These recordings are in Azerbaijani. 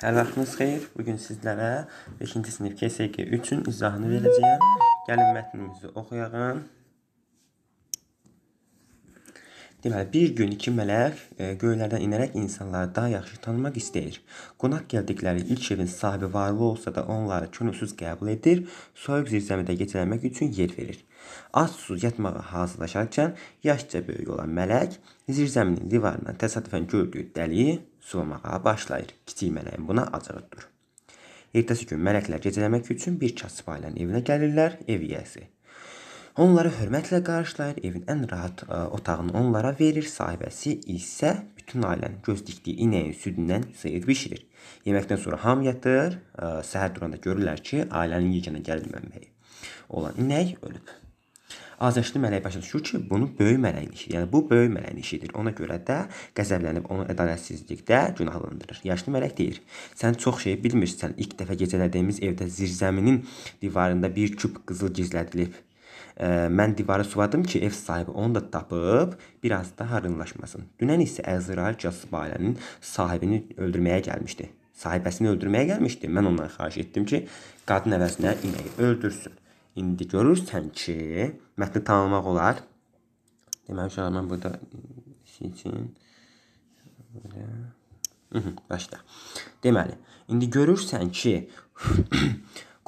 Hər vaxtınız xeyir. Bu gün sizlərə 5-ci sinif KSG 3-ün izahını verəcəyəm. Gəlin mətnimizi oxuyaq. Deməli, bir gün iki mələk e, göylərdən enərək insanları daha yaxşı tanımaq istəyir. Qonaq gəldikləri ilk evin sahibi varlı olsa da onları könülsüz qəbul edir, soyuq zirzəmidə gecələmək üçün yer verir. Az susuz yatmağa hazırlaşarkən yaşca böyük olan mələk zirzəminin divarından təsadüfən gördüyü dəliyi sulamağa başlayır. Kiçik mələk buna acığı tutur. Ertəsi gün mələklər gecələmək üçün bir kasıb ailənin evinə gəlirlər, ev yiyəsi. Onları hörmətlə qarşılayır, evin ən rahat ə, e, otağını onlara verir, sahibəsi isə bütün ailənin göz dikdiyi inəyin südündən seyir bişirir. Yeməkdən sonra hamı yatır, ə, e, səhər duranda görürlər ki, ailənin yeganə gəlməməyi olan inək ölüb. Azəşli mələk başa düşür ki, bunu böyük mələyin işidir. Yəni bu böyük mələyin işidir. Ona görə də qəzəblənib onu ədalətsizlikdə günahlandırır. Yaşlı mələk deyir: "Sən çox şey bilmirsən. İlk dəfə gecələdiyimiz evdə zirzəminin divarında bir küp qızıl gizlədilib. Ə, mən divarı suladım ki, ev sahibi onu da tapıb bir az da harınlaşmasın. Dünən isə Əzrail Cəsbailənin sahibini öldürməyə gəlmişdi. Sahibəsini öldürməyə gəlmişdi. Mən ondan xahiş etdim ki, qadın əvəzinə inəyi öldürsün. İndi görürsən ki, mətni tamamlamaq olar. Deməli uşaqlar mən burada e, için mhmm, başla. Deməli, indi görürsən ki,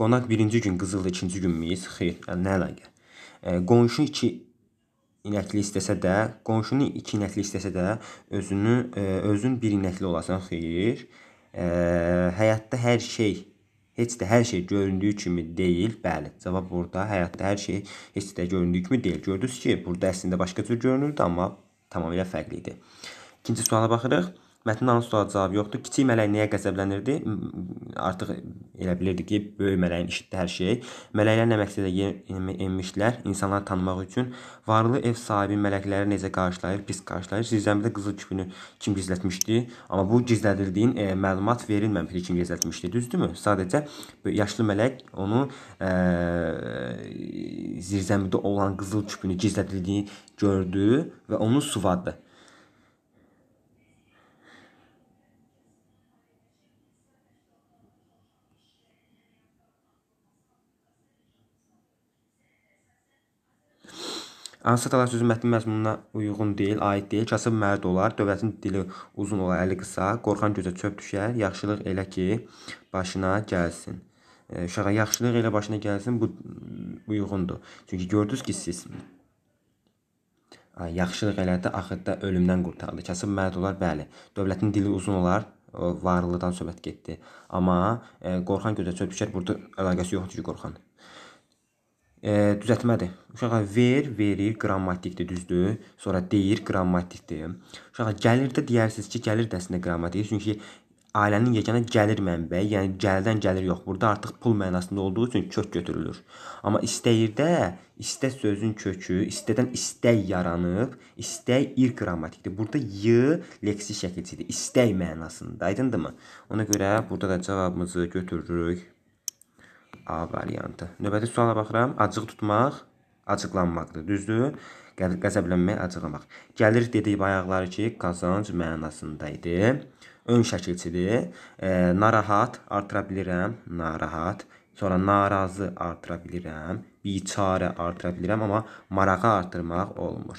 qonaq birinci gün qızıl, ikinci gün mis, xeyr, nə əlaqə. E, qonşu iki inəkli istəsə də, qonşunu iki inəkli istəsə də, özünü e, özün bir inəkli olasan, xeyr. E, həyatda hər şey heç də hər şey göründüyü kimi deyil. Bəli, cavab burada həyatda hər şey heç də göründüyü kimi deyil. Gördünüz ki, burada əslində başqa cür görünürdü, amma tamamilə fərqli idi. İkinci suala baxırıq. Mətndən hansı suala cavab yoxdur. Kiçik mələk nəyə qəzəblənirdi? Artıq elə bilirdi ki, böyük mələyin işitdi hər şeyi. Mələklər nə məqsədə enmişdilər? İnsanları tanımaq üçün. Varlı ev sahibi mələkləri necə qarşılayır? Pis qarşılayır. Zirzəmidə qızıl küpünü kim gizlətmişdi? Amma bu gizlədildiyin e, məlumat verilməmişdi kim gizlətmişdi, düzdürmü? Sadəcə yaşlı mələk onu e, zirzəmidə olan qızıl küpünü gizlədildiyi gördü və onu suvadı. Hansısa təlaş sözü mətnin məzmununa uyğun deyil, aid deyil, kasıb mərd olar, dövlətin dili uzun olar, əli qısa, qorxan gözə çöp düşər, yaxşılıq elə ki, başına gəlsin. E, uşağa yaxşılıq elə başına gəlsin, bu uyğundur. Çünki gördünüz ki, siz yaxşılıq elədi, axırda ölümdən qurtardı. Kasıb mərd olar, bəli. Dövlətin dili uzun olar, varlıqdan söhbət getdi. Amma e, qorxan gözə çöp düşər, burada əlaqəsi yoxdur ki, qorxan e, düzəltmədir. Uşağa ver, verir, qrammatikdir, düzdür? Sonra deyir, qrammatikdir. Uşağa gəlir də deyərsiniz ki, gəlir də əslində qrammatikdir. Çünki ailənin yeganə gəlir mənbəyi, yəni gəldən gəlir yox. Burada artıq pul mənasında olduğu üçün kök götürülür. Amma istəyirdə istə sözün kökü, istədən istək yaranıb, istək ir qrammatikdir. Burada y leksik şəkilçidir. İstək mənasında, aydındırmı? Ona görə burada da cavabımızı götürürük. A variantı. Növbəti suala baxıram. Acıq tutmaq, acıqlanmaqdır, düzdür? Qəzəblənmək, acıqlamaq. Gəlir dedik bayaqları ki, qazanc mənasında idi. Ön şəkilçidir. E, narahat artıra bilirəm, narahat. Sonra narazı artıra bilirəm, biçarə artıra bilirəm, amma marağı artırmaq olmur.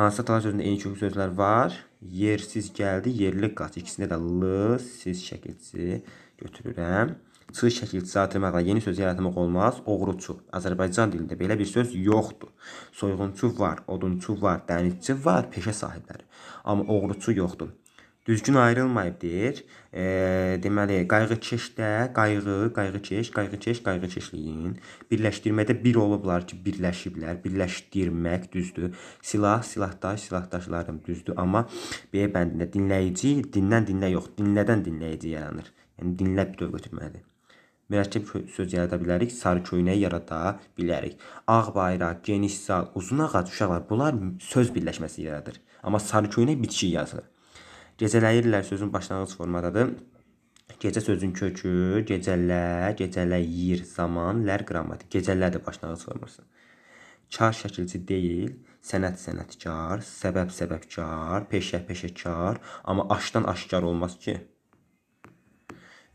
Hansı tala sözündə eyni kökü sözlər var? Yersiz gəldi, yerli qaç. İkisində də l, siz şəkilçi götürürəm çıxış şəkil çatdırmaqla yeni söz yaratmaq olmaz. Oğruçu. Azərbaycan dilində belə bir söz yoxdur. Soyğunçu var, odunçu var, dənizçi var, peşə sahibləri. Amma oğruçu yoxdur. Düzgün ayrılmayıb deyir. E, deməli, qayğıkeşdə qayğı, qayğıkeş, qayğıkeş, qayğıkeşliyin birləşdirmədə bir olublar ki, birləşiblər. Birləşdirmək düzdür. Silah, silahdaş, silahdaşlarım düzdür, amma B bəndində dinləyici dindən dinlə yox, dinlədən dinləyici yaranır. Yəni dinlə bütöv götürməlidir mürəkkəb söz yarada bilərik, sarı köynək yarada bilərik. Ağ bayraq, geniş zal, uzun ağac, uşaqlar bunlar söz birləşməsi yaradır. Amma sarı köynək bitki yazılır. Gecələyirlər sözün başlanğıc formadadır. Gecə sözün kökü gecələ, gecələyir, zaman, lər qrammatik. Gecələdir başlanğıc forması. Kar şəkilçi deyil, sənət sənətkar, səbəb səbəbkar, peşə peşəkar, amma aşdan aşkar olmaz ki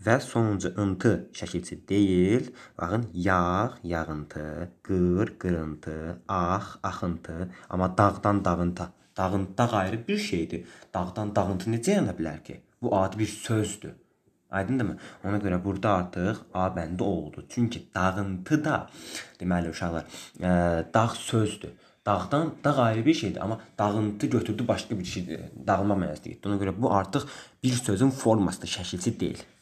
və sonuncu ıntı şəkilçi deyil. Baxın, yağ, yağıntı, qır, qırıntı, ax, axıntı, amma dağdan dağınta. Dağıntı ayrı bir şeydir. Dağdan dağıntı necə yana bilər ki? Bu adi bir sözdür. Aydındırmı? Ona görə burada artıq A bəndi oldu. Çünki dağıntı da deməli uşaqlar, ə, e, dağ sözdür. Dağdan dağ ayrı bir şeydir, amma dağıntı götürdü başqa bir şeydir. E, dağılma mənasına getdi. Ona görə bu artıq bir sözün formasıdır, şəkilsi deyil.